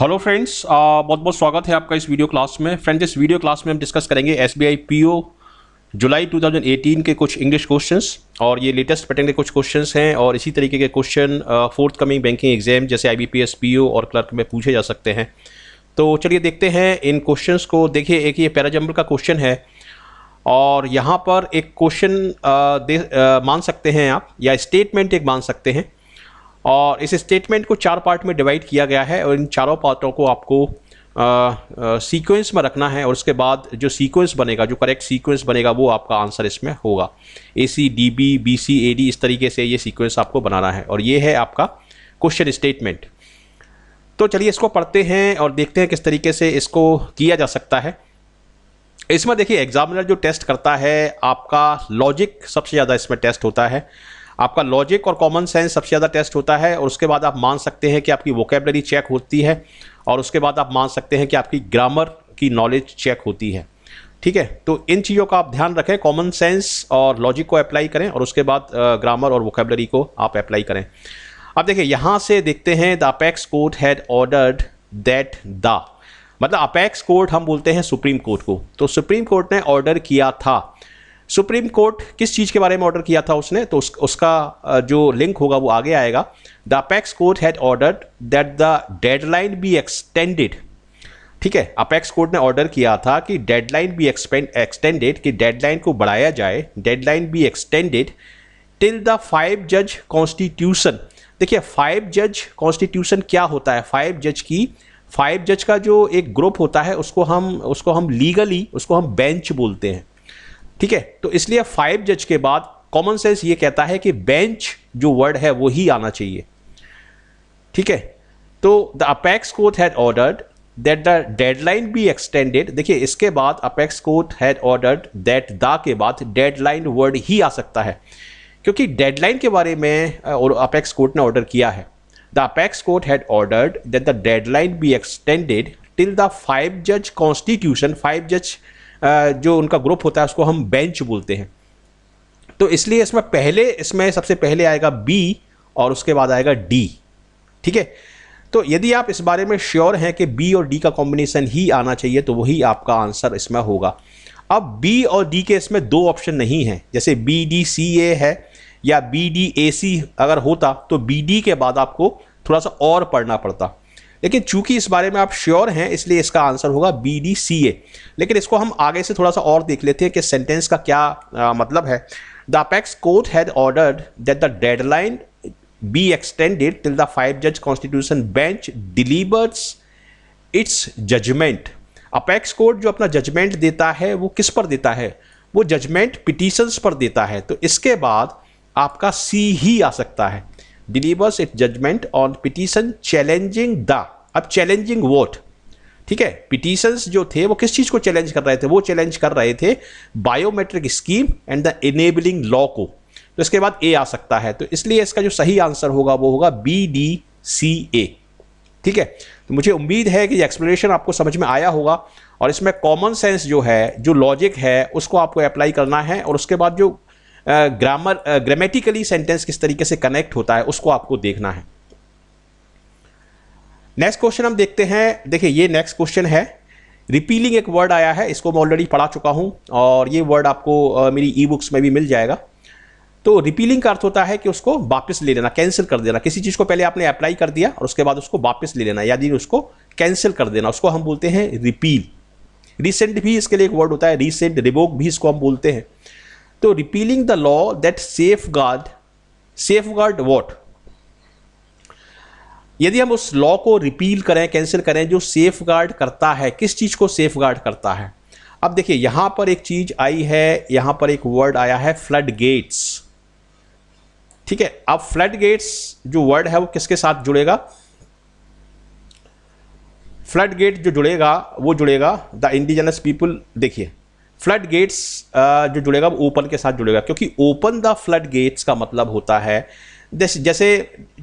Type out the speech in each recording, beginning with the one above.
Hello friends बहुत बहुत स्वागत है आपका इस वीडियो क्लास में फ्रेंड्स इस वीडियो क्लास में हम डिस्कस करेंगे S B I P O जुलाई 2018 के कुछ इंग्लिश क्वेश्चंस और ये लेटेस्ट पैटर्न के कुछ क्वेश्चंस हैं और इसी तरीके के question fourth coming banking exam जैसे I B P S P O और क्लर्क में पूछे जा सकते हैं तो चलिए देखते हैं इन क्वेश्चन को देखिए एक ये पैराजम्बल का क्वेश्चन है और यहाँ पर एक क्वेश्चन मान सकते हैं आप या स्टेटमेंट एक मान सकते हैं और इस स्टेटमेंट को चार पार्ट में डिवाइड किया गया है और इन चारों पार्टों को आपको सीक्वेंस में रखना है और उसके बाद जो सीक्वेंस बनेगा जो करेक्ट सीक्वेंस बनेगा वो आपका आंसर इसमें होगा A C D B B C A D इस तरीके से ये सीक्वेंस आपको बनाना है और ये है आपका क्वेश्चन स्टेटमेंट तो चलिए इसको पढ़ते हैं और देखते हैं किस तरीके से इसको किया जा सकता है इसमें देखिए एग्जामिनर जो टेस्ट करता है आपका लॉजिक सबसे ज़्यादा इसमें टेस्ट होता है आपका लॉजिक और कॉमन सेंस सबसे ज़्यादा टेस्ट होता है और उसके बाद आप मान सकते हैं कि आपकी वोकेबलरी चेक होती है और उसके बाद आप मान सकते हैं कि आपकी ग्रामर की नॉलेज चेक होती है ठीक है तो इन चीज़ों का आप ध्यान रखें कॉमन सेंस और लॉजिक को अप्लाई करें और उसके बाद ग्रामर और वोकेबलरी को आप अप्लाई करें अब देखिए यहाँ से देखते हैं the apex court had ordered that the मतलब अपेक्स कोर्ट हम बोलते हैं सुप्रीम कोर्ट को तो सुप्रीम कोर्ट ने ऑर्डर किया था सुप्रीम कोर्ट किस चीज़ के बारे में ऑर्डर किया था उसने तो उस, उसका जो लिंक होगा वो आगे आएगा the apex court had order that the deadline be extended ठीक है अपेक्स कोर्ट ने ऑर्डर किया था कि डेडलाइन बी एक्सटेंडेड कि डेडलाइन को बढ़ाया जाए deadline be extended till the five जज कॉन्स्टिट्यूशन देखिए फाइव जज कॉन्स्टिट्यूशन क्या होता है फाइव जज की फाइव जज का जो एक ग्रुप होता है उसको हम उसको हम लीगली उसको हम बेंच बोलते हैं ठीक है तो इसलिए फाइव जज के बाद कॉमन सेंस ये कहता है कि बेंच जो वर्ड है वो ही आना चाहिए ठीक है तो the apex court had ordered that the deadline be extended देखिए इसके बाद apex court had ordered that the के बाद डेडलाइन वर्ड ही आ सकता है क्योंकि डेडलाइन के बारे में और अपेक्स कोर्ट ने ऑर्डर किया है the apex court had ordered that the deadline be extended till the five जज कॉन्स्टिट्यूशन फाइव जज जो उनका ग्रुप होता है उसको हम बेंच बोलते हैं तो इसलिए इसमें पहले इसमें सबसे पहले आएगा बी और उसके बाद आएगा डी ठीक है तो यदि आप इस बारे में श्योर हैं कि बी और डी का कॉम्बिनेशन ही आना चाहिए तो वही आपका आंसर इसमें होगा अब बी और डी के इसमें दो ऑप्शन नहीं हैं जैसे बी डी सी ए है या बी डी ए सी अगर होता तो बी डी के बाद आपको थोड़ा सा और पढ़ना पड़ता लेकिन चूंकि इस बारे में आप श्योर हैं इसलिए इसका आंसर होगा बी डी सी ए लेकिन इसको हम आगे से थोड़ा सा और देख लेते हैं कि सेंटेंस का क्या आ, मतलब है the apex court had ordered that the deadline be extended till the five जज constitution bench delivers its judgment apex court जो अपना जजमेंट देता है वो किस पर देता है वो जजमेंट पिटीशंस पर देता है तो इसके बाद आपका सी ही आ सकता है delivers it judgment on petition challenging the अब चैलेंजिंग वोट ठीक है पिटीशंस जो थे वो किस चीज़ को चैलेंज कर रहे थे वो चैलेंज कर रहे थे biometric scheme and the enabling law को तो इसके बाद ए आ सकता है तो इसलिए इसका जो सही आंसर होगा वो होगा बी डी सी ए ठीक है तो मुझे उम्मीद है कि एक्सप्लेनेशन आपको समझ में आया होगा और इसमें कॉमन सेंस जो है जो लॉजिक है उसको आपको अप्लाई करना है और उसके बाद जो ग्रामर ग्रामेटिकली सेंटेंस किस तरीके से कनेक्ट होता है उसको आपको देखना है नेक्स्ट क्वेश्चन हम देखते हैं देखिए ये नेक्स्ट क्वेश्चन है रिपीलिंग एक वर्ड आया है इसको मैं ऑलरेडी पढ़ा चुका हूँ और ये वर्ड आपको मेरी ई बुक्स में भी मिल जाएगा तो रिपीलिंग का अर्थ होता है कि उसको वापस ले लेना कैंसिल कर देना किसी चीज़ को पहले आपने अप्लाई कर दिया और उसके बाद उसको वापस ले लेना यानी उसको कैंसिल कर देना उसको हम बोलते हैं रिपील रिसेंट भी इसके लिए एक वर्ड होता है रिसेंट रिवोक भी इसको हम बोलते हैं तो repealing the law that safeguard safeguard what यदि हम उस लॉ को रिपील करें कैंसिल करें जो सेफ गार्ड करता है किस चीज़ को सेफ गार्ड करता है अब देखिए यहां पर एक चीज़ आई है यहां पर एक वर्ड आया है फ्लड गेट्स ठीक है अब फ्लड गेट्स जो वर्ड है वो किसके साथ जुड़ेगा फ्लड गेट जो जुड़ेगा वो जुड़ेगा द इंडिजनस पीपल देखिए फ्लड गेट्स जो जुड़ेगा वो ओपन के साथ जुड़ेगा क्योंकि ओपन द फ्लड गेट्स का मतलब होता है जैसे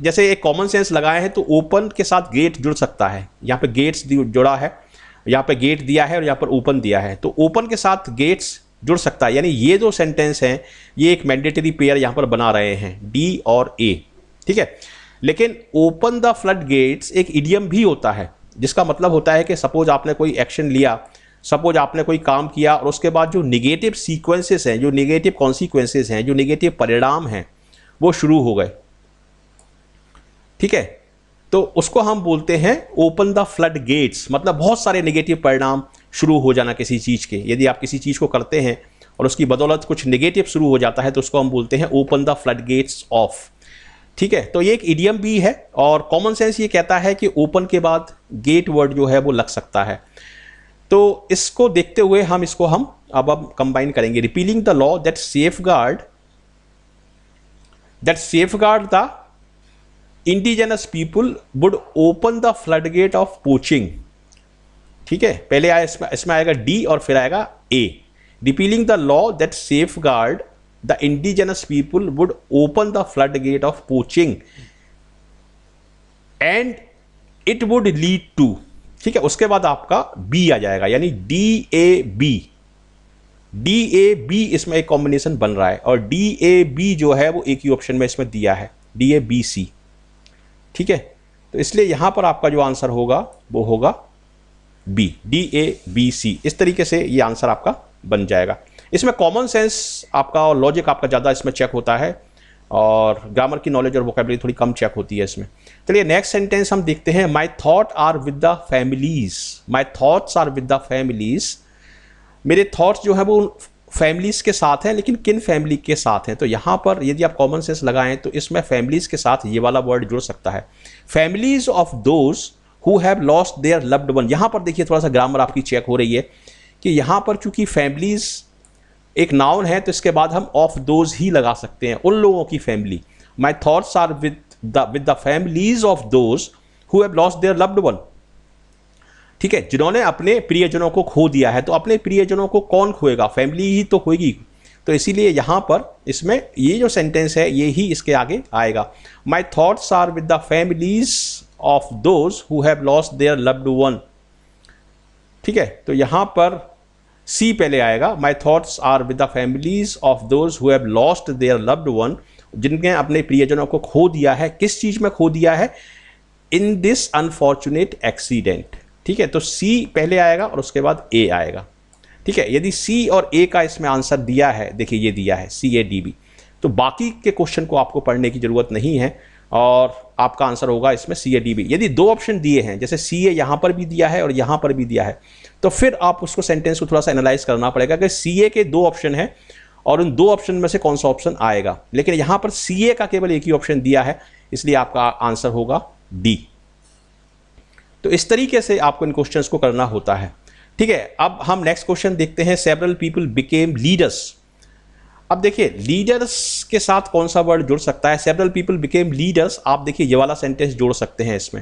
जैसे एक कॉमन सेंस लगाए हैं तो ओपन के साथ गेट जुड़ सकता है यहाँ पे गेट्स जुड़ा है यहाँ पे गेट दिया है और यहाँ पर ओपन दिया है तो ओपन के साथ गेट्स जुड़ सकता है यानी ये जो सेंटेंस हैं ये एक मैंडेटरी पेयर यहाँ पर बना रहे हैं डी और ए ठीक है लेकिन ओपन द फ्लड गेट्स एक इडियम भी होता है जिसका मतलब होता है कि सपोज आपने कोई एक्शन लिया सपोज आपने कोई काम किया और उसके बाद जो निगेटिव सीक्वेंसेस हैं जो निगेटिव कॉन्सिक्वेंसेज हैं जो निगेटिव परिणाम हैं वो शुरू हो गए ठीक है तो उसको हम बोलते हैं ओपन द फ्लड गेट्स मतलब बहुत सारे निगेटिव परिणाम शुरू हो जाना किसी चीज़ के यदि आप किसी चीज़ को करते हैं और उसकी बदौलत कुछ निगेटिव शुरू हो जाता है तो उसको हम बोलते हैं open the floodgates of ठीक है तो ये एक इडियम भी है और कॉमन सेंस ये कहता है कि ओपन के बाद गेट वर्ड जो है वो लग सकता है तो इसको देखते हुए हम इसको हम अब अब कंबाइन करेंगे repealing the law that safeguard that safeguard the indigenous people would open the floodgate of poaching ठीक है पहले आया इसमें इसमें आएगा डी और फिर आएगा A repealing the law that safeguard the indigenous people would open the floodgate of poaching and it would lead to ठीक है उसके बाद आपका बी आ जाएगा यानी D A B D A B इसमें एक कॉम्बिनेशन बन रहा है और डी ए बी जो है वो एक ही ऑप्शन में इसमें दिया है डी ए बी सी ठीक है तो इसलिए यहां पर आपका जो आंसर होगा वो होगा B D A B C इस तरीके से ये आंसर आपका बन जाएगा इसमें कॉमन सेंस आपका और लॉजिक आपका ज़्यादा इसमें चेक होता है और ग्रामर की नॉलेज और वोकेबलरी थोड़ी कम चेक होती है इसमें चलिए नेक्स्ट सेंटेंस हम देखते हैं my thought are with the families my thoughts are with the families मेरे थाट्स जो है वो फैमिलीज़ के साथ हैं लेकिन किन फैमिली के साथ हैं तो यहाँ पर यदि आप कॉमन सेंस लगाएं तो इसमें फैमिलीज़ के साथ ये वाला वर्ड जुड़ सकता है families of those who have lost their loved one यहाँ पर देखिए थोड़ा सा ग्रामर आपकी चेक हो रही है कि यहाँ पर चूंकि फैमिलीज़ एक नाउन है तो इसके बाद हम ऑफ दोज ही लगा सकते हैं उन लोगों की family my thoughts are with the with the families of those who have lost their loved one ठीक है जिन्होंने अपने प्रियजनों को खो दिया है तो अपने प्रियजनों को कौन खोएगा फैमिली ही तो होगी तो इसीलिए यहाँ पर इसमें ये जो सेंटेंस है ये ही इसके आगे आएगा my thoughts are with the families of those who have lost their loved one ठीक है तो यहाँ पर सी पहले आएगा my thoughts are with the families of those who have lost their loved one जिनने अपने प्रियजनों को खो दिया है किस चीज़ में खो दिया है इन दिस अनफॉर्चुनेट एक्सीडेंट ठीक है तो सी पहले आएगा और उसके बाद ए आएगा ठीक है यदि सी और ए का इसमें आंसर दिया है देखिए ये दिया है सी ए डी बी तो बाकी के क्वेश्चन को आपको पढ़ने की ज़रूरत नहीं है और आपका आंसर होगा इसमें सी ए डी बी यदि दो ऑप्शन दिए हैं जैसे सी ए यहाँ पर भी दिया है और यहाँ पर भी दिया है तो फिर आप उसको सेंटेंस को थोड़ा सा एनालाइज करना पड़ेगा कि सी ए के दो ऑप्शन हैं और उन दो ऑप्शन में से कौन सा ऑप्शन आएगा लेकिन यहाँ पर सी ए का केवल एक ही ऑप्शन दिया है इसलिए आपका आंसर होगा डी तो इस तरीके से आपको इन क्वेश्चन को करना होता है ठीक है अब हम नेक्स्ट क्वेश्चन देखते हैं सेवरल पीपल बिकेम लीडर्स अब देखिए लीडर्स के साथ कौन सा वर्ड जुड़ सकता है सेवरल पीपल बिकेम लीडर्स आप देखिए ये वाला सेंटेंस जोड़ सकते हैं इसमें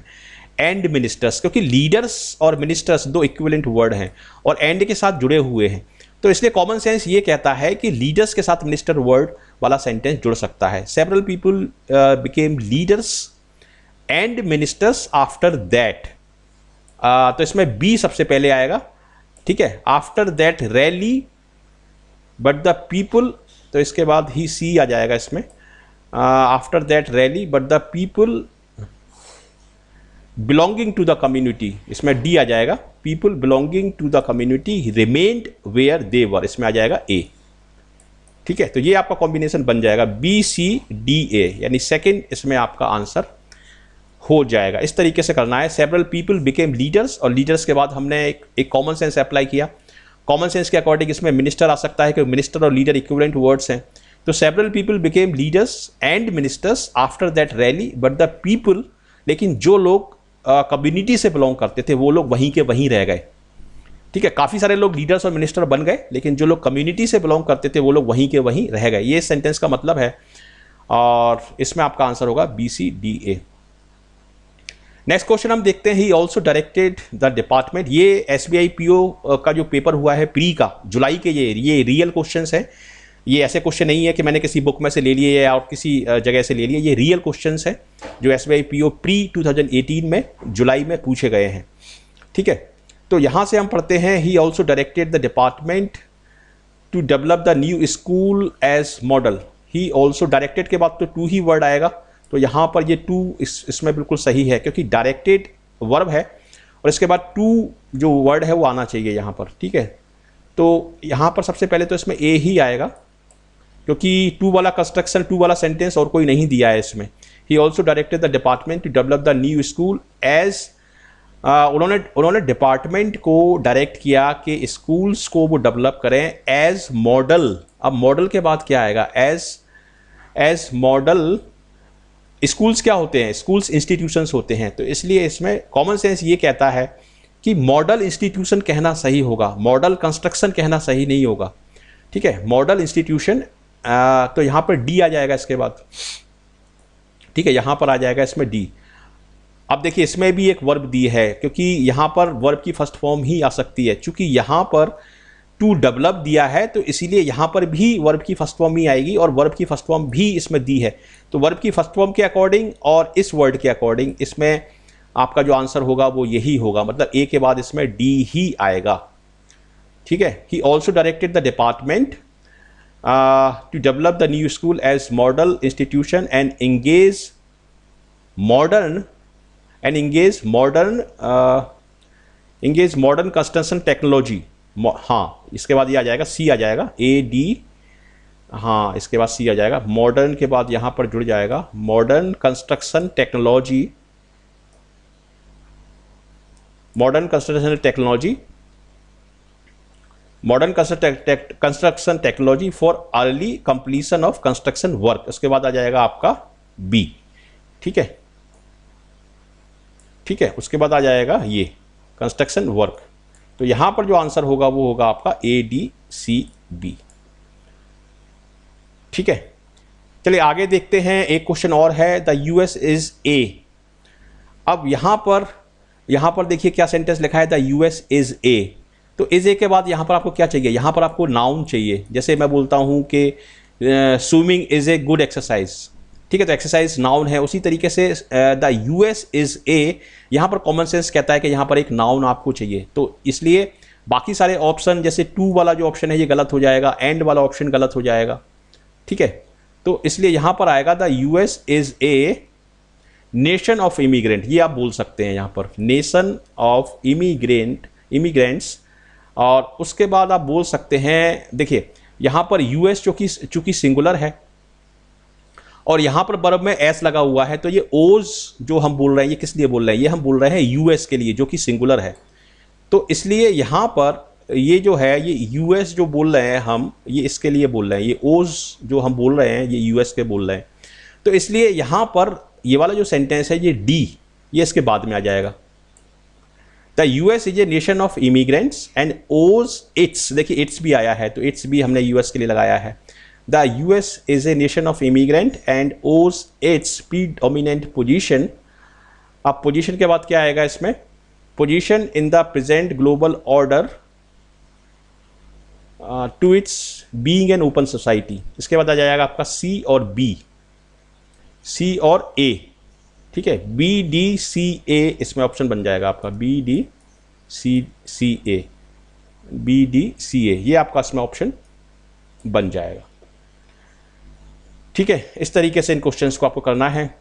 एंड मिनिस्टर्स क्योंकि लीडर्स और मिनिस्टर्स दो इक्विवेलेंट वर्ड हैं और एंड के साथ जुड़े हुए हैं तो इसलिए कॉमन सेंस ये कहता है कि लीडर्स के साथ मिनिस्टर वर्ड वाला सेंटेंस जुड़ सकता है several people became leaders and ministers after that तो इसमें बी सबसे पहले आएगा ठीक है after that rally but the people तो इसके बाद ही सी आ जाएगा इसमें after that rally but the people belonging to the community इसमें डी आ जाएगा people belonging to the community remained where they were इसमें आ जाएगा ए ठीक है तो ये आपका कॉम्बिनेशन बन जाएगा बी सी डी ए यानी सेकेंड इसमें आपका आंसर हो जाएगा इस तरीके से करना है सेवरल पीपल बिकेम लीडर्स और लीडर्स के बाद हमने एक कॉमन सेंस अप्लाई किया कॉमन सेंस के अकॉर्डिंग इसमें मिनिस्टर आ सकता है क्योंकि मिनिस्टर और लीडर इक्विवेलेंट वर्ड्स हैं तो several people became leaders and ministers after that rally but the people लेकिन जो लोग कम्युनिटी uh, से बिलोंग करते थे वो लोग वहीं के वहीं रह गए ठीक है काफ़ी सारे लोग लीडर्स और मिनिस्टर बन गए लेकिन जो लोग कम्युनिटी से बिलोंग करते थे वो लोग वहीं के वहीं रह गए ये सेंटेंस का मतलब है और इसमें आपका आंसर होगा B C D A next question हम देखते हैं he also directed the department ये S B I P O का जो पेपर हुआ है प्री का जुलाई के ये ये रियल क्वेश्चन है ये ऐसे क्वेश्चन नहीं है कि मैंने किसी बुक में से ले लिए या और किसी uh, जगह से ले लिए ये रियल क्वेश्चन है जो S B I P O pre two thousand eighteen में जुलाई में पूछे गए हैं ठीक है तो यहाँ से हम पढ़ते हैं he also directed the department to develop the new school as model he also directed के बाद तो टू ही वर्ड आएगा तो यहाँ पर ये टू इस इसमें बिल्कुल सही है क्योंकि डायरेक्टेड वर्ब है और इसके बाद टू जो वर्ड है वो आना चाहिए यहाँ पर ठीक है तो यहाँ पर सबसे पहले तो इसमें ए ही आएगा क्योंकि टू वाला कंस्ट्रक्शन टू वाला सेंटेंस और कोई नहीं दिया है इसमें he also directed the department to develop the new school as उन्होंने उन्होंने डिपार्टमेंट को डायरेक्ट किया कि स्कूल्स को वो डेवलप करें एज मॉडल अब मॉडल के बाद क्या आएगा एज एज मॉडल स्कूल्स क्या होते हैं स्कूल्स इंस्टीट्यूशंस होते हैं तो इसलिए इसमें कॉमन सेंस ये कहता है कि मॉडल इंस्टीट्यूशन कहना सही होगा मॉडल कंस्ट्रक्शन कहना सही नहीं होगा ठीक है मॉडल इंस्टीट्यूशन तो यहाँ पर डी आ जाएगा इसके बाद ठीक है यहाँ पर आ जाएगा इसमें डी अब देखिए इसमें भी एक वर्ब दी है क्योंकि यहाँ पर वर्ब की फर्स्ट फॉर्म ही आ सकती है क्योंकि यहाँ पर टू डेवलप दिया है तो इसीलिए यहाँ पर भी वर्ब की फर्स्ट फॉर्म ही आएगी और वर्ब की फर्स्ट फॉर्म भी इसमें दी है तो वर्ब की फर्स्ट फॉर्म के अकॉर्डिंग और इस वर्ड के अकॉर्डिंग इसमें आपका जो आंसर होगा वो यही होगा मतलब ए के बाद इसमें डी ही आएगा ठीक है he also directed the department to develop the new school as model institution and engage modern and engage modern engage modern construction technology हाँ इसके बाद ये आ जाएगा सी आ जाएगा ए डी हाँ इसके बाद सी आ जाएगा मॉडर्न के बाद यहाँ पर जुड़ जाएगा modern construction technology modern construction technology modern construction technology for early completion of construction work उसके बाद आ जाएगा आपका बी ठीक है ठीक है उसके बाद आ जाएगा ये कंस्ट्रक्शन वर्क तो यहां पर जो आंसर होगा वो होगा आपका ए डी सी बी ठीक है चलिए आगे देखते हैं एक क्वेश्चन और है द यूएस इज ए अब यहां पर यहां पर देखिए क्या सेंटेंस लिखा है द यूएस इज ए तो इज ए के बाद यहां पर आपको क्या चाहिए यहां पर आपको नाउन चाहिए जैसे मैं बोलता हूं कि swimming is a good exercise ठीक है तो एक्सरसाइज नाउन है उसी तरीके से the U S is a यहाँ पर कॉमन सेंस कहता है कि यहाँ पर एक नाउन आपको चाहिए तो इसलिए बाकी सारे ऑप्शन जैसे टू वाला जो ऑप्शन है ये गलत हो जाएगा एंड वाला ऑप्शन गलत हो जाएगा ठीक है तो इसलिए यहाँ पर आएगा the U S is a nation of immigrant ये आप बोल सकते हैं यहाँ पर नेशन ऑफ इमिग्रेंट इमिग्रेंट्स और उसके बाद आप बोल सकते हैं देखिए यहाँ पर यूएस चूँकि चूँकि सिंगुलर है और यहाँ पर बर्ब में एस लगा हुआ है तो ये ओज जो हम बोल रहे हैं ये किस लिए बोल रहे हैं ये हम बोल रहे हैं यूएस के लिए जो कि सिंगुलर है तो इसलिए यहाँ पर ये जो है ये यूएस जो बोल रहे हैं हम ये इसके लिए बोल रहे हैं ये ओज जो हम बोल रहे हैं ये यूएस के बोल रहे हैं तो इसलिए यहाँ पर ये वाला जो सेंटेंस है ये डी ये इसके बाद में आ जाएगा the US is a nation of immigrants and owes its देखिए इट्स भी आया है तो इट्स भी हमने यूएस के लिए लगाया है The US is a nation of immigrant and owes its predominant position. अब position के बाद क्या आएगा इसमें position in the present global order to its being an open society इसके बाद आ जाएगा आपका सी और बी सी और ए ठीक है बी डी सी ए इसमें ऑप्शन बन जाएगा आपका B D C C A B D C A ये आपका इसमें ऑप्शन बन जाएगा ठीक है इस तरीके से इन क्वेश्चंस को आपको करना है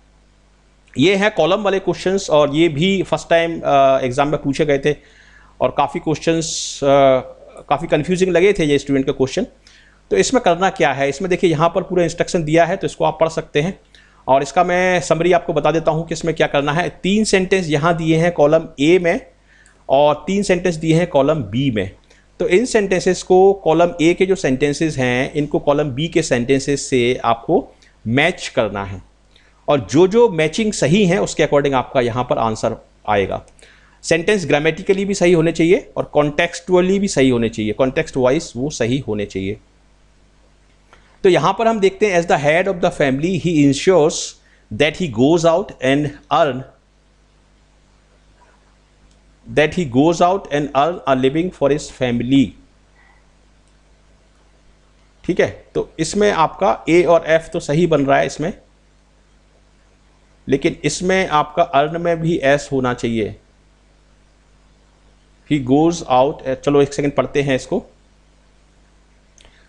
ये है कॉलम वाले क्वेश्चंस और ये भी फर्स्ट टाइम एग्ज़ाम में पूछे गए थे और काफ़ी क्वेश्चंस काफ़ी कंफ्यूजिंग लगे थे ये स्टूडेंट के क्वेश्चन तो इसमें करना क्या है इसमें देखिए यहाँ पर पूरा इंस्ट्रक्शन दिया है तो इसको आप पढ़ सकते हैं और इसका मैं समरी आपको बता देता हूँ कि इसमें क्या करना है तीन सेंटेंस यहाँ दिए हैं कॉलम ए में और तीन सेंटेंस दिए हैं कॉलम बी में तो इन सेंटेंसेस को कॉलम ए के जो सेंटेंसेस हैं इनको कॉलम बी के सेंटेंसेस से आपको मैच करना है और जो जो मैचिंग सही है उसके अकॉर्डिंग आपका यहाँ पर आंसर आएगा सेंटेंस ग्रामेटिकली भी सही होने चाहिए और कॉन्टेक्स्टुअली भी सही होने चाहिए कॉन्टेक्स्ट वाइज वो सही होने चाहिए तो यहाँ पर हम देखते हैं as the head of the family he ensures that he goes out and earn that he goes out and earn a living for his family ठीक है तो इसमें आपका ए और एफ तो सही बन रहा है इसमें लेकिन इसमें आपका अर्न में भी एस होना चाहिए ही गोज आउट चलो एक सेकंड पढ़ते हैं इसको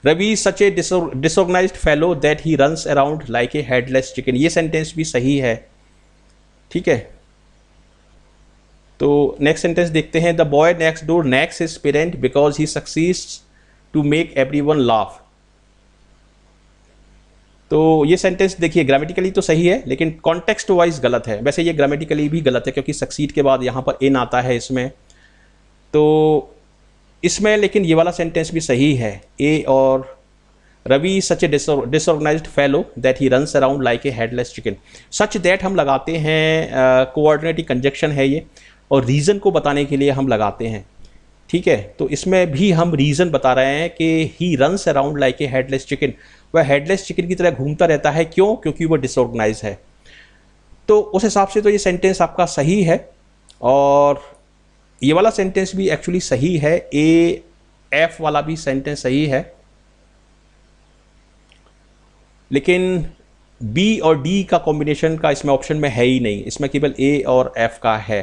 Ravi such a disorganize fellow that he run around like a headless chicken ये सेंटेंस भी सही है ठीक है तो नेक्स्ट सेंटेंस देखते हैं the boy next door next is parent because he succeeds to make everyone laugh तो ये सेंटेंस देखिए ग्रामेटिकली तो सही है लेकिन कॉन्टेक्स्ट वाइज गलत है वैसे ये ग्रामेटिकली भी गलत है क्योंकि सक्सीड के बाद यहाँ पर एन आता है इसमें तो इसमें लेकिन ये वाला सेंटेंस भी सही है ए और Ravi such a disorganize fellow that he runs around like a headless chicken such that हम लगाते हैं कोऑर्डिनेटिव कंजक्शन है ये और रीज़न को बताने के लिए हम लगाते हैं ठीक है तो इसमें भी हम रीज़न बता रहे हैं कि he runs around like a headless chicken वह हेडलेस चिकन की तरह घूमता रहता है क्यों क्योंकि वह डिसऑर्गनाइज है तो उस हिसाब से तो ये सेंटेंस आपका सही है और ये वाला सेंटेंस भी एक्चुअली सही है ए एफ वाला भी सेंटेंस सही है लेकिन बी और डी का कॉम्बिनेशन का इसमें ऑप्शन में है ही नहीं इसमें केवल ए और एफ का है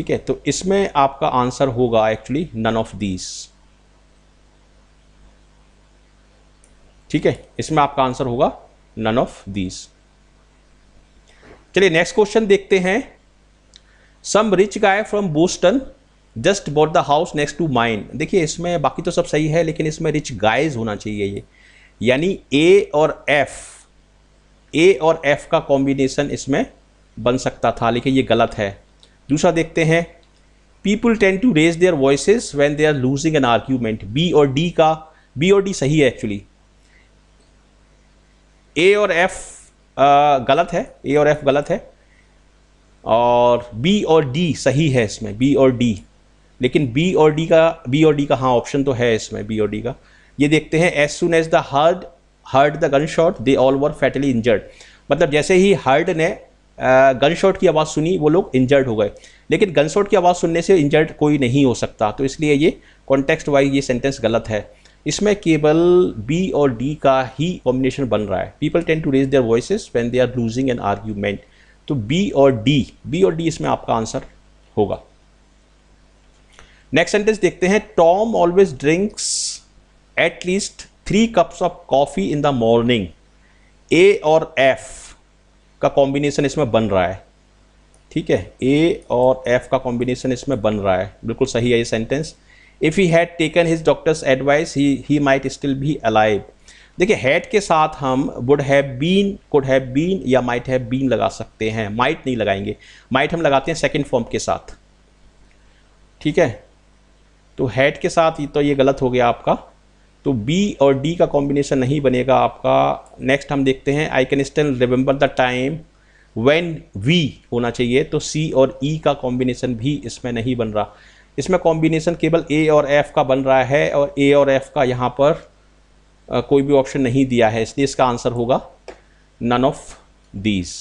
ठीक है तो इसमें आपका आंसर होगा एक्चुअली नन ऑफ दीस ठीक है इसमें आपका आंसर होगा नन ऑफ दीस चलिए नेक्स्ट क्वेश्चन देखते हैं some rich guy from Boston just bought the house next to mine देखिए इसमें बाकी तो सब सही है लेकिन इसमें रिच गाइज होना चाहिए ये यानी ए और एफ ए और एफ का कॉम्बिनेशन इसमें बन सकता था लेकिन ये गलत है दूसरा देखते हैं people tend to raise their voice when they are losing an argument B और डी का बी और डी सही है एक्चुअली ए और एफ गलत है ए और एफ गलत है और बी और डी सही है इसमें बी और डी लेकिन बी और डी का बी और डी का हाँ ऑप्शन तो है इसमें बी और डी का ये देखते हैं as soon as the herd heard the gunshot they all were fatally injured मतलब जैसे ही हर्ड ने गन शॉट की आवाज़ सुनी वो लोग इंजर्ड हो गए लेकिन गन शॉट की आवाज़ सुनने से इंजर्ड कोई नहीं हो सकता तो इसलिए ये कॉन्टेक्स्ट वाइज ये सेंटेंस गलत है इसमें केवल बी और डी का ही कॉम्बिनेशन बन रहा है people tend to raise their voice when they are losing an argument तो बी और डी बी और डी इसमें आपका आंसर होगा नेक्स्ट सेंटेंस देखते हैं Tom always drinks at least three cups of coffee in the morning A और F का कॉम्बिनेशन इसमें बन रहा है ठीक है ए और एफ का कॉम्बिनेशन इसमें बन रहा है बिल्कुल सही है ये sentence if he had taken his doctor's advice he he might still be alive देखिए हैड के साथ हम would have been could have been या माइट हैव बीन लगा सकते हैं माइट नहीं लगाएंगे माइट हम लगाते हैं सेकेंड फॉर्म के साथ ठीक है तो हैड के साथ ये तो ये गलत हो गया आपका तो बी और डी का कॉम्बिनेशन नहीं बनेगा आपका नेक्स्ट हम देखते हैं I can still remember the time when we होना चाहिए तो सी और ई e का कॉम्बिनेशन भी इसमें नहीं बन रहा इसमें कॉम्बिनेशन केवल ए और एफ़ का बन रहा है और ए और एफ़ का यहाँ पर आ, कोई भी ऑप्शन नहीं दिया है इसलिए इसका आंसर होगा none of these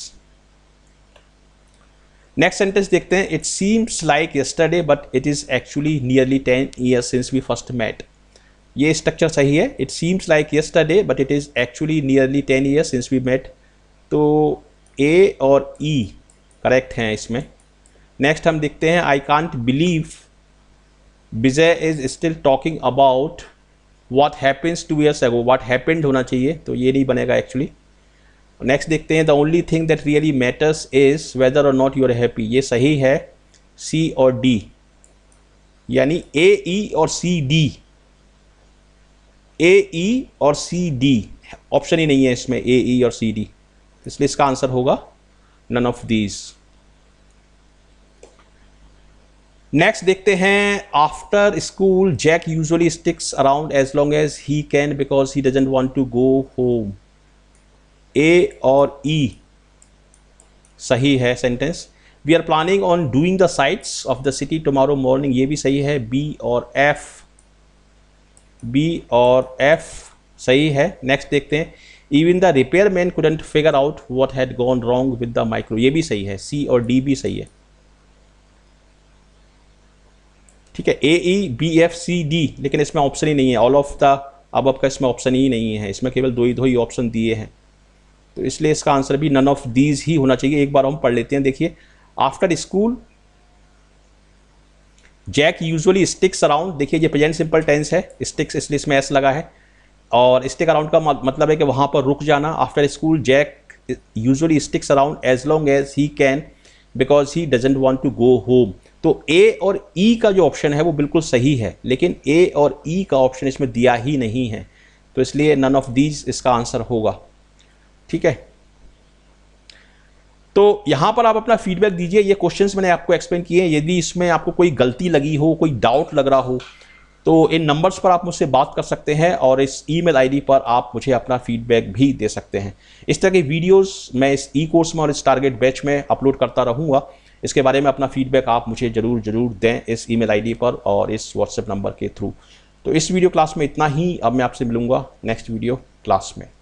next sentence देखते हैं it seems like yesterday but it is actually nearly ten year since we first met ये स्ट्रक्चर सही है it seems like yesterday but it is actually nearly ten years since we met तो A और ई e correct हैं इसमें next हम देखते हैं I can't believe Vijay is still talking about what happens two years ago what happened होना चाहिए तो ये नहीं बनेगा एक्चुअली नेक्स्ट देखते हैं the only thing that really matters is whether or not you're happy ये सही है सी और डी यानी ए ई e और सी डी ए ई e और सी डी ऑप्शन ही नहीं है इसमें ए ई e और सी डी इसलिए इसका आंसर होगा नन ऑफ दीज नेक्स्ट देखते हैं after school Jack usually sticks around as long as he can because he doesn't want to go home A और ई सही है sentence we are planning on doing the sights of the city tomorrow morning ये भी सही है B और F B और F सही है नेक्स्ट देखते हैं even the repair man couldn't figure out what had gone wrong with the micro ये भी सही है सी और डी भी सही है ठीक है A E B F C D लेकिन इसमें ऑप्शन ही नहीं है ऑल ऑफ द अब आपका इसमें ऑप्शन ही नहीं है इसमें केवल दो ही दो ही ऑप्शन दिए हैं तो इसलिए इसका आंसर भी नन ऑफ दीज ही होना चाहिए एक बार हम पढ़ लेते हैं देखिए after school Jack usually sticks around देखिए ये प्रेजेंट सिंपल टेंस है स्टिक्स इसलिए इसमें एस लगा है और स्टिक अराउंड का मतलब है कि वहाँ पर रुक जाना after school Jack usually sticks around as long as he can because he doesn't want to go home तो ए और ई e का जो ऑप्शन है वो बिल्कुल सही है लेकिन ए और ई e का ऑप्शन इसमें दिया ही नहीं है तो इसलिए नन ऑफ दीज इसका आंसर होगा ठीक है तो यहाँ पर आप अपना फीडबैक दीजिए ये क्वेश्चंस मैंने आपको एक्सप्लेन किए हैं यदि इसमें आपको कोई गलती लगी हो कोई डाउट लग रहा हो तो इन नंबर्स पर आप मुझसे बात कर सकते हैं और इस ईमेल आईडी पर आप मुझे अपना फीडबैक भी दे सकते हैं इस तरह की वीडियोस मैं इस ई कोर्स में और इस टारगेट बैच में अपलोड करता रहूँगा इसके बारे में अपना फीडबैक आप मुझे ज़रूर ज़रूर दें इस ई मेल पर और इस व्हाट्सएप नंबर के थ्रू तो इस वीडियो क्लास में इतना ही अब मैं आपसे मिलूँगा नेक्स्ट वीडियो क्लास में